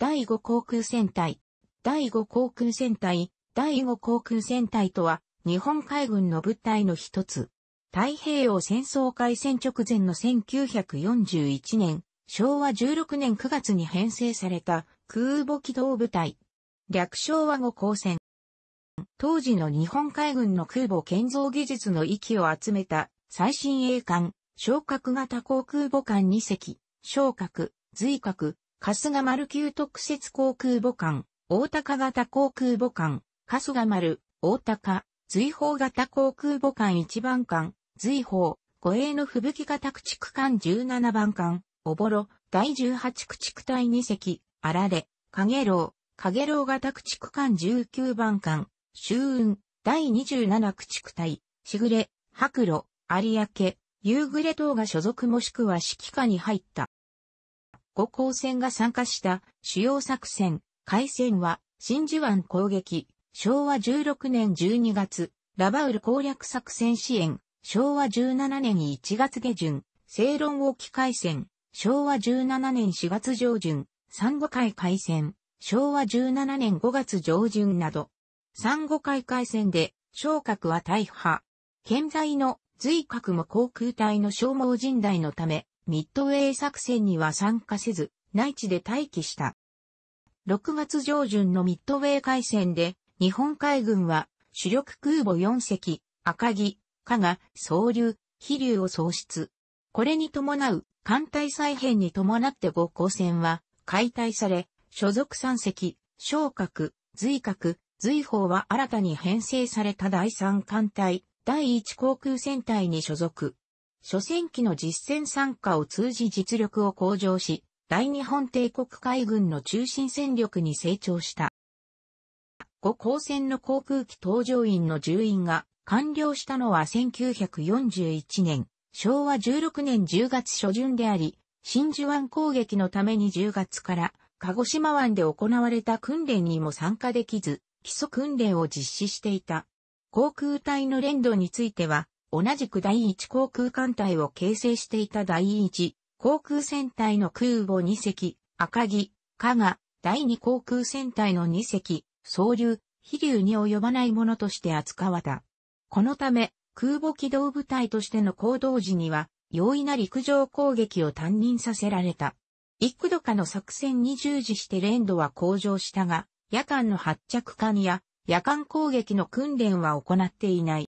第5航空戦隊、第5航空戦隊、第5航空戦隊とは、日本海軍の部隊の一つ。太平洋戦争開戦直前の1941年、昭和16年9月に編成された空母機動部隊。略称は5航戦。当時の日本海軍の空母建造技術の域を集めた最新鋭艦、昇格型航空母艦2隻、昇格、随格、春日丸級特設航空母艦、大高型航空母艦、春日丸、大高、随砲型航空母艦1番艦、随砲、護衛の吹雪型駆逐艦17番艦、おぼろ、第18駆逐隊2隻、あられ、かげろう、かげろう型駆逐艦19番艦、周雲、第27駆逐隊、しぐれ、白露、有明、夕暮れ等が所属もしくは指揮下に入った。五光線が参加した主要作戦、海戦は、真珠湾攻撃、昭和16年12月、ラバウル攻略作戦支援、昭和17年1月下旬、正論沖海戦、昭和17年4月上旬、三五海海戦、昭和17年5月上旬など、三五海海戦で、昇格は大破。現在の随格も航空隊の消耗甚大のため、ミッドウェー作戦には参加せず、内地で待機した。6月上旬のミッドウェー海戦で、日本海軍は主力空母4隻、赤城、加賀、総流、飛竜を喪失。これに伴う艦隊再編に伴って五光船は解体され、所属3隻、昇格、随格、随法は新たに編成された第3艦隊、第1航空戦隊に所属。初戦期の実戦参加を通じ実力を向上し、大日本帝国海軍の中心戦力に成長した。後、高専の航空機搭乗員の従員が完了したのは1941年、昭和16年10月初旬であり、真珠湾攻撃のために10月から鹿児島湾で行われた訓練にも参加できず、基礎訓練を実施していた。航空隊の連動については、同じく第一航空艦隊を形成していた第一航空戦隊の空母2隻、赤城、加賀、第二航空戦隊の2隻、総流、飛流に及ばないものとして扱われた。このため、空母機動部隊としての行動時には、容易な陸上攻撃を担任させられた。幾度かの作戦に従事して連度は向上したが、夜間の発着艦や夜間攻撃の訓練は行っていない。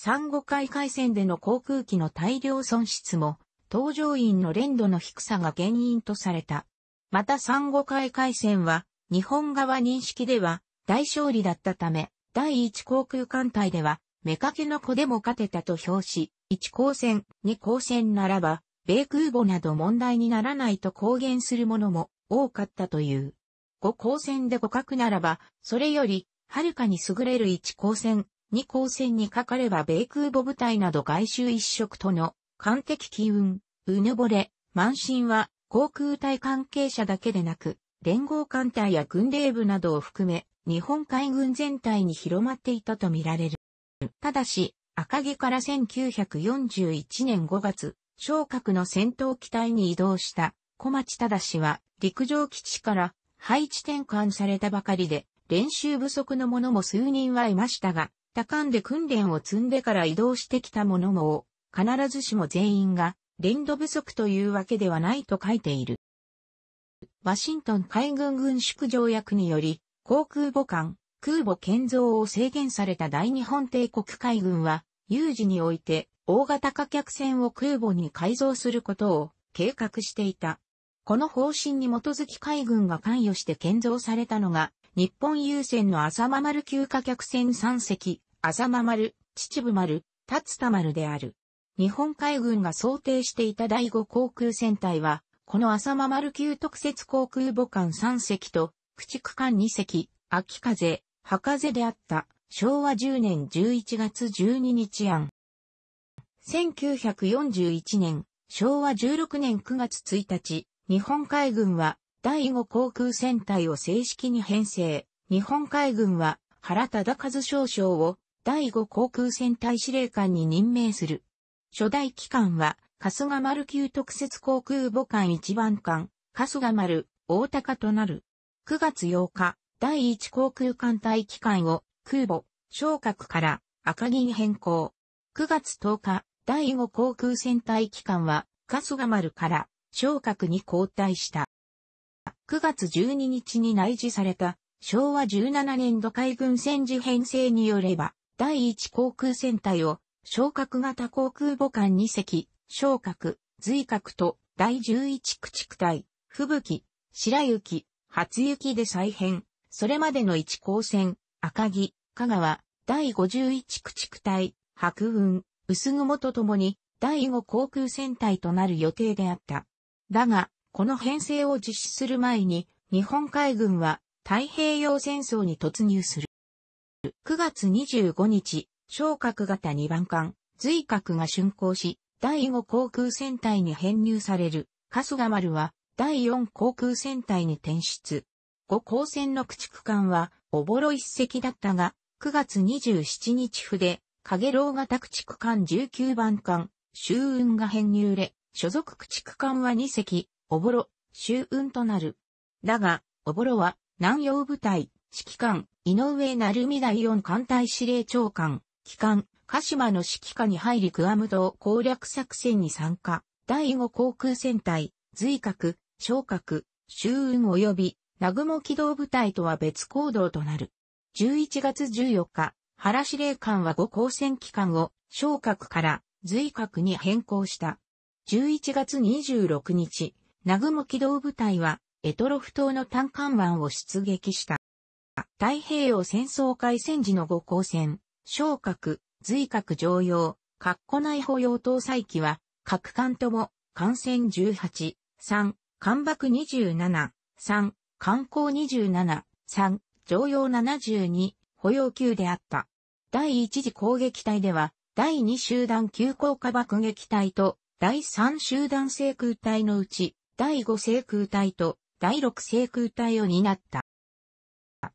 産後海海戦での航空機の大量損失も、搭乗員の連度の低さが原因とされた。また産後海海戦は、日本側認識では大勝利だったため、第1航空艦隊では、目かけの子でも勝てたと評し、1光線、二光線ならば、米空母など問題にならないと公言するものも多かったという。5光線で互角ならば、それより、はるかに優れる1光線、二光線にかかれば米空母部隊など外周一色との、艦的機運、うぬぼれ、満身は、航空隊関係者だけでなく、連合艦隊や軍令部などを含め、日本海軍全体に広まっていたとみられる。ただし、赤毛から1941年5月、昇格の戦闘機体に移動した小町忠は陸上基地から配置転換されたばかりで練習不足の者も数人はいましたが、多間で訓練を積んでから移動してきた者も、必ずしも全員が、練度不足というわけではないと書いている。ワシントン海軍軍縮条約により、航空母艦、空母建造を制限された大日本帝国海軍は、有事において、大型貨客船を空母に改造することを計画していた。この方針に基づき海軍が関与して建造されたのが、日本郵船の浅間丸級貨客船3隻、浅間丸、秩父丸、立田丸である。日本海軍が想定していた第5航空戦隊は、この浅間丸級特設航空母艦3隻と、駆逐艦2隻、秋風、葉風であった、昭和10年11月12日案。1941年、昭和16年9月1日、日本海軍は第5航空戦隊を正式に編成。日本海軍は原忠和少将を第5航空戦隊司令官に任命する。初代機関は、春日丸級特設航空母艦一番艦、春日丸、大高となる。9月8日、第1航空艦隊機関を空母、昇格から赤銀変更。9月10日、第5航空戦隊機関は、春日丸から昇格に交代した。9月12日に内示された昭和17年度海軍戦時編成によれば、第1航空戦隊を、昇格型航空母艦2隻、昇格、随格と、第11駆逐隊、吹雪、白雪、初雪で再編、それまでの1航線、赤木、香川、第51駆逐隊、白雲、薄雲とともに、第5航空戦隊となる予定であった。だが、この編成を実施する前に、日本海軍は太平洋戦争に突入する。9月25日、昇格型2番艦、随格が竣工し、第5航空戦隊に編入される、春日丸は、第4航空戦隊に転出。5航戦の駆逐艦は、おぼろ一隻だったが、9月27日筆、影楼型駆逐艦19番艦、周運が編入れ、所属駆逐艦は2隻、おぼろ、周運となる。だが、おぼろは、南洋部隊、指揮官、井上成美第四艦隊司令長官、機関、鹿島の指揮下に入りクアム島攻略作戦に参加。第五航空戦隊、随角、昇格、周雲及び、南雲機動部隊とは別行動となる。11月14日、原司令官は五航戦機関を、昇格から随格に変更した。11月26日、南雲機動部隊は、エトロフ島の単艦湾を出撃した。太平洋戦争開戦時の五光線、昇格、随格常用、括弧内保養搭載機は、各艦とも、艦船18、3、艦爆27、3、艦港27、3、常用72、保養級であった。第一次攻撃隊では、第二集団急降下爆撃隊と、第三集団制空隊のうち、第五制空隊と、第六制空隊を担った。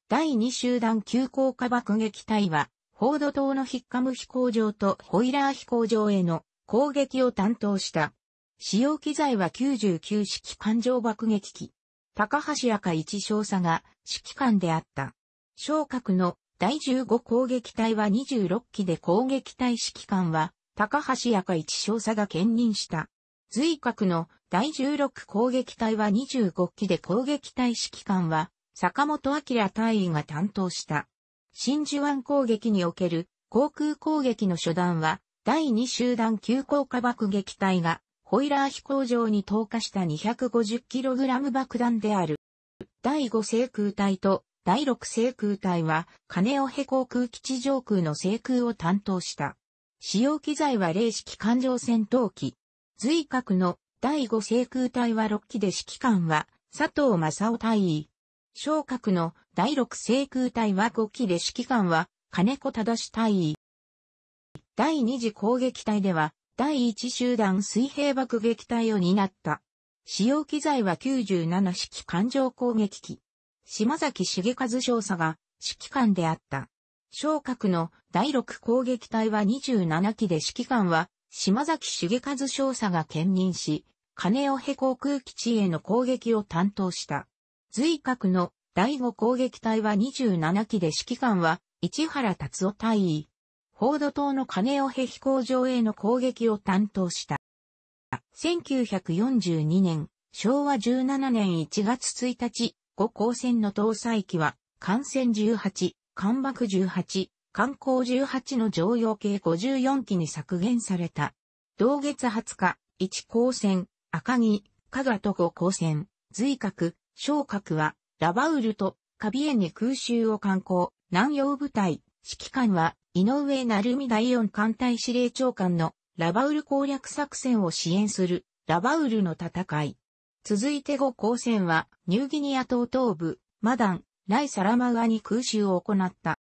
第2集団急降下爆撃隊は、フォード島のヒッカム飛行場とホイラー飛行場への攻撃を担当した。使用機材は99式艦上爆撃機。高橋赤一少佐が指揮官であった。昇格の第15攻撃隊は26機で攻撃隊指揮官は高橋赤一少佐が兼任した。随格の第16攻撃隊は25機で攻撃隊指揮官は坂本明大員が担当した。真珠湾攻撃における航空攻撃の初段は、第2集団急降下爆撃隊が、ホイラー飛行場に投下した 250kg 爆弾である。第5制空隊と第6制空隊は、金尾へ航空基地上空の制空を担当した。使用機材は0式艦上戦闘機。随格の第5制空隊は6機で指揮官は佐藤正夫大員。昇格の第六制空隊は5機で指揮官は金子正隊員。第二次攻撃隊では第一集団水平爆撃隊を担った。使用機材は97式艦上攻撃機。島崎重和少佐が指揮官であった。昇格の第6攻撃隊は27機で指揮官は島崎重和少佐が兼任し、金尾平航空基地への攻撃を担当した。随格の第5攻撃隊は27機で指揮官は市原達夫隊員。報道島の金尾飛工場への攻撃を担当した。1942年、昭和17年1月1日、5光線の搭載機は、艦船18、艦爆18、艦港18の乗用計54機に削減された。同月20日、1光線、赤木、加賀と5光線、随格、昇格は、ラバウルとカビエンに空襲を観光、南洋部隊、指揮官は、井上成美第四艦隊司令長官のラバウル攻略作戦を支援する、ラバウルの戦い。続いて後攻戦は、ニューギニア島東部、マダン、ライ・サラマウアに空襲を行った。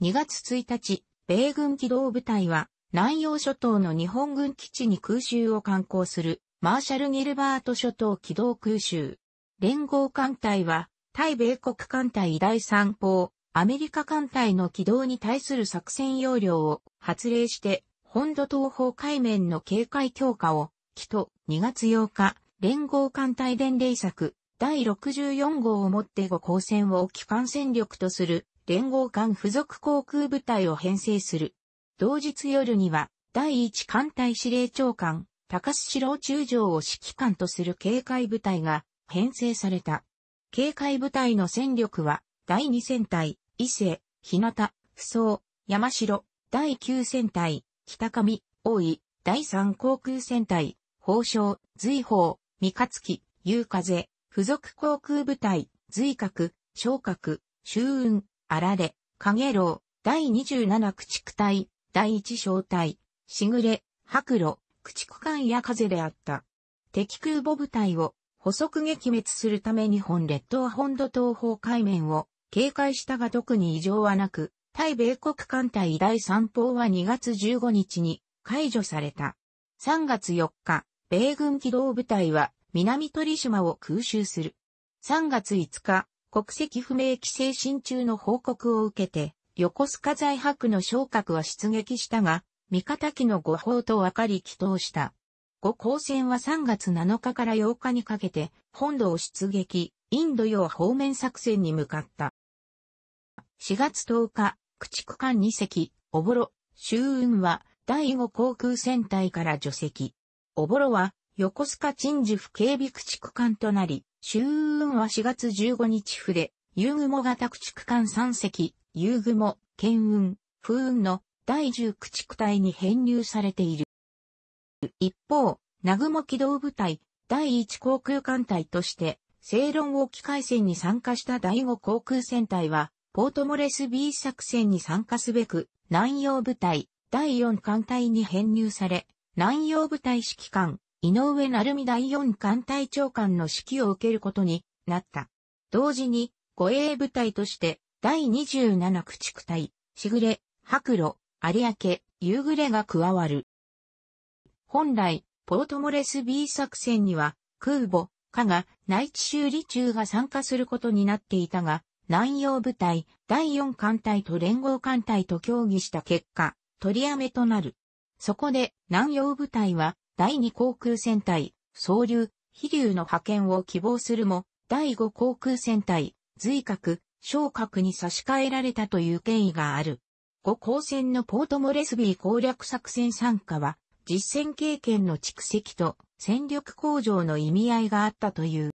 2月1日、米軍機動部隊は、南洋諸島の日本軍基地に空襲を観光する、マーシャル・ギルバート諸島機動空襲。連合艦隊は、対米国艦隊第三砲、アメリカ艦隊の軌道に対する作戦要領を発令して、本土東方海面の警戒強化を、起と2月8日、連合艦隊伝令策第64号をもって5航線を機関戦力とする連合艦付属航空部隊を編成する。同日夜には第1艦隊司令長官高須城郎中将を指揮官とする警戒部隊が編成された。警戒部隊の戦力は、第2戦隊、伊勢、日向、不走、山城、第9戦隊、北上、大井、第3航空戦隊、宝生、随宝、三日月、夕風、付属航空部隊、随角、昇格、周雲、あられ、影楼、第27駆逐隊、第1小隊、しぐれ、白露、駆逐艦や風であった。敵空母部隊を補足撃滅するため日本列島本土東方海面を警戒したが特に異常はなく、対米国艦隊第3砲は2月15日に解除された。3月4日、米軍機動部隊は南鳥島を空襲する。3月5日、国籍不明規制進中の報告を受けて、横須賀在泊の昇格は出撃したが、味方機の誤報と分かり祈祷した。5光線は3月7日から8日にかけて、本土を出撃、インド洋方面作戦に向かった。4月10日、駆逐艦2隻、おぼろ、周雲は、第5航空戦隊から除籍。おぼろは、横須賀鎮守府警備駆逐艦となり、周雲は4月15日筆、夕雲型駆逐艦3隻、夕雲、剣雲、風雲の第10駆逐隊に編入されている。一方、南雲機動部隊、第1航空艦隊として、正論沖海戦に参加した第5航空戦隊は、ポートモレス B 作戦に参加すべく、南洋部隊、第4艦隊に編入され、南洋部隊指揮官、井上成美第4艦隊長官の指揮を受けることになった。同時に、護衛部隊として、第27駆逐隊、しぐれ、白露、有明、夕暮れが加わる。本来、ポートモレスビー作戦には、空母、加賀、内地修理中が参加することになっていたが、南洋部隊、第4艦隊と連合艦隊と協議した結果、取りやめとなる。そこで、南洋部隊は、第2航空戦隊、総流、飛竜の派遣を希望するも、第5航空戦隊、随格、昇格に差し替えられたという経緯がある。5光線のポートモレスビー攻略作戦参加は、実戦経験の蓄積と戦力向上の意味合いがあったという。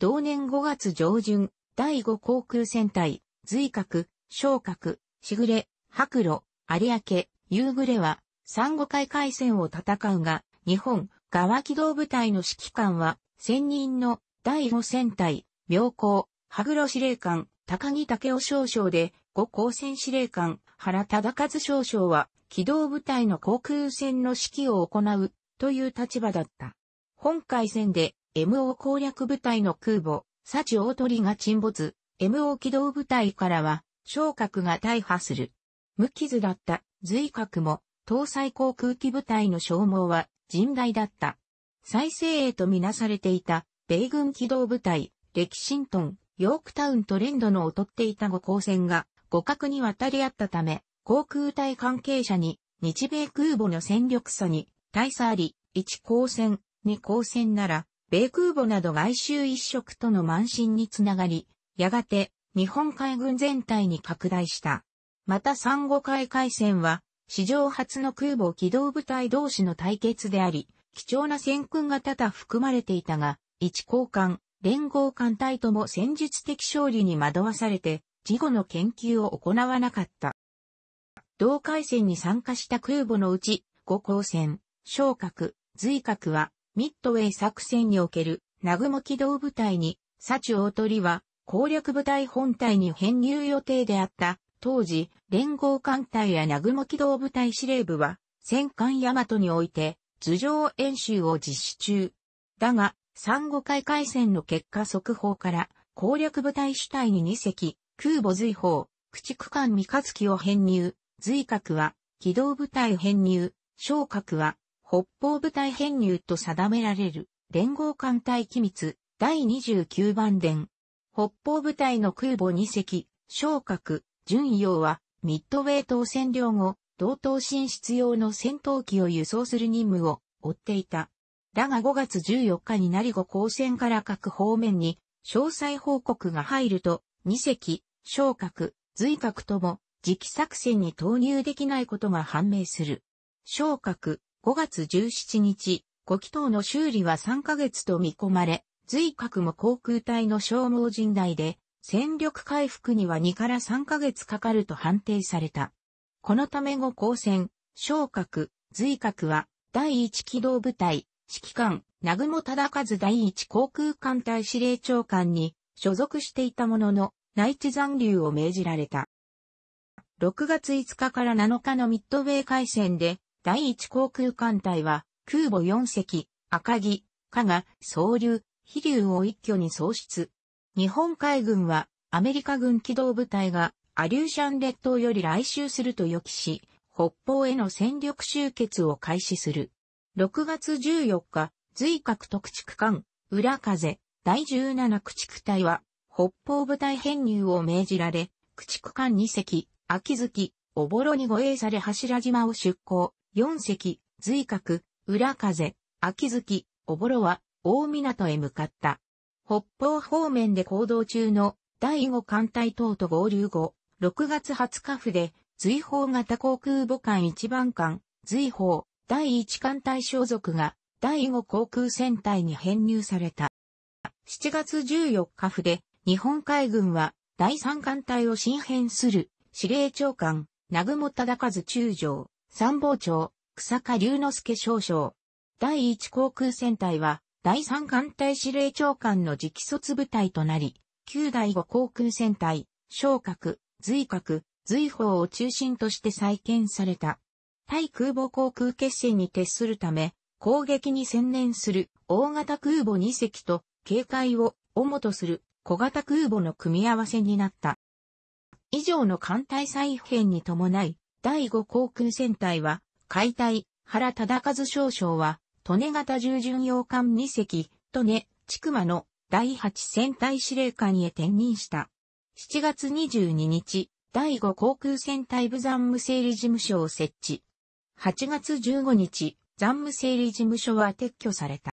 同年5月上旬、第5航空戦隊、随格、昇格、しぐれ、白露、有明、夕暮れは、産後海海戦を戦うが、日本、側機動部隊の指揮官は、専任の第5戦隊、妙高、羽黒司令官、高木武雄少将で、5高専司令官、原忠和少将は、機動部隊の航空戦の指揮を行う、という立場だった。本海戦で、MO 攻略部隊の空母、サチ大鳥が沈没、MO 機動部隊からは、昇格が大破する。無傷だった随格も、搭載航空機部隊の消耗は甚大だった。再生鋭とみなされていた、米軍機動部隊、レキシントン、ヨークタウンと連ドの劣っていた五光線が、互角に渡り合ったため、航空隊関係者に、日米空母の戦力差に、大差あり、1光線、2光線なら、米空母など外周一色との満身につながり、やがて、日本海軍全体に拡大した。また三五海海戦は、史上初の空母機動部隊同士の対決であり、貴重な戦訓が多々含まれていたが、一交換、連合艦隊とも戦術的勝利に惑わされて、事後の研究を行わなかった。同海戦に参加した空母のうち、五光船、昇格、随格は、ミッドウェイ作戦における、南雲機動部隊に、サチ大鳥は、攻略部隊本隊に編入予定であった。当時、連合艦隊や南雲機動部隊司令部は、戦艦大和において、頭上演習を実施中。だが、三五海海戦の結果速報から、攻略部隊主体に2隻、空母随砲、駆逐艦三日月を編入、随格は、機動部隊編入、昇格は、北方部隊編入と定められる、連合艦隊機密、第29番伝。北方部隊の空母二隻、昇格、巡洋は、ミッドウェイ島占領後、同等進出用の戦闘機を輸送する任務を追っていた。だが5月14日に成後交戦から各方面に詳細報告が入ると、二隻、昇格、随格とも、磁気作戦に投入できないことが判明する。昇格、5月17日、5機等の修理は3ヶ月と見込まれ、随格も航空隊の消耗陣大で、戦力回復には2から3ヶ月かかると判定された。このため後光戦、昇格、随格は、第1機動部隊、指揮官、南雲忠和第1航空艦隊司令長官に、所属していたものの、内地残留を命じられた。6月5日から7日のミッドウェー海戦で、第1航空艦隊は、空母4隻、赤城、加賀、総流、飛竜を一挙に喪失。日本海軍は、アメリカ軍機動部隊が、アリューシャン列島より来襲すると予期し、北方への戦力集結を開始する。6月14日、随格特地区間、裏風、第17駆逐隊は、北方部隊編入を命じられ、駆逐艦2隻、秋月、おぼろに護衛され柱島を出港、4隻、随角、裏風、秋月、おぼろは、大港へ向かった。北方方面で行動中の第5艦隊等と合流後、6月20日府で、随砲型航空母艦1番艦、随砲、第1艦隊所属が、第5航空戦隊に編入された。7月14日で、日本海軍は第三艦隊を新編する司令長官、南雲忠和中将、参謀長、草加龍之介少将。第一航空戦隊は第三艦隊司令長官の直卒部隊となり、旧第五航空戦隊、昇格、随格、随法を中心として再建された。対空母航空決戦に徹するため、攻撃に専念する大型空母2隻と警戒を主とする小型空母の組み合わせになった。以上の艦隊再編に伴い、第5航空戦隊は、解体、原忠和少将は、利根型従巡洋艦2隻、利根、千曲の第8戦隊司令官へ転任した。7月22日、第5航空戦隊部残務整理事務所を設置。8月15日、残務整理事務所は撤去された。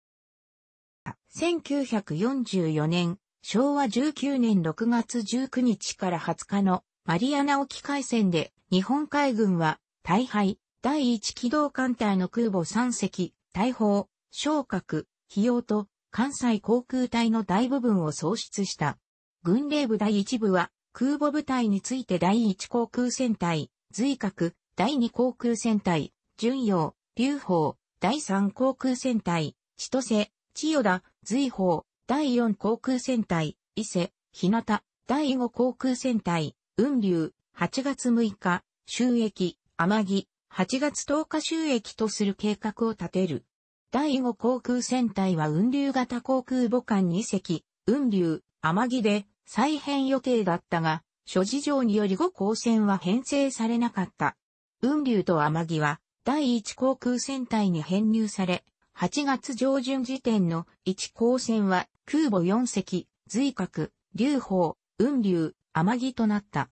1944年、昭和19年6月19日から20日のマリアナ沖海戦で日本海軍は大敗、第1機動艦隊の空母3隻、大砲、昇格、費用と関西航空隊の大部分を喪失した。軍令部第1部は空母部隊について第1航空戦隊、随格、第2航空戦隊、巡洋、流砲、第3航空戦隊、千歳、千代田、随宝、第4航空戦隊、伊勢、日向、第5航空戦隊、雲竜、8月6日、収益、天城、8月10日収益とする計画を立てる。第5航空戦隊は雲竜型航空母艦2隻、雲竜、天城で再編予定だったが、諸事情により5航線は編成されなかった。雲竜と天城は、第1航空戦隊に編入され、8月上旬時点の1航線は空母4隻、随格、流砲、雲流、天城となった。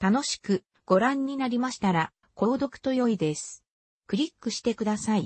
楽しくご覧になりましたら、購読と良いです。クリックしてください。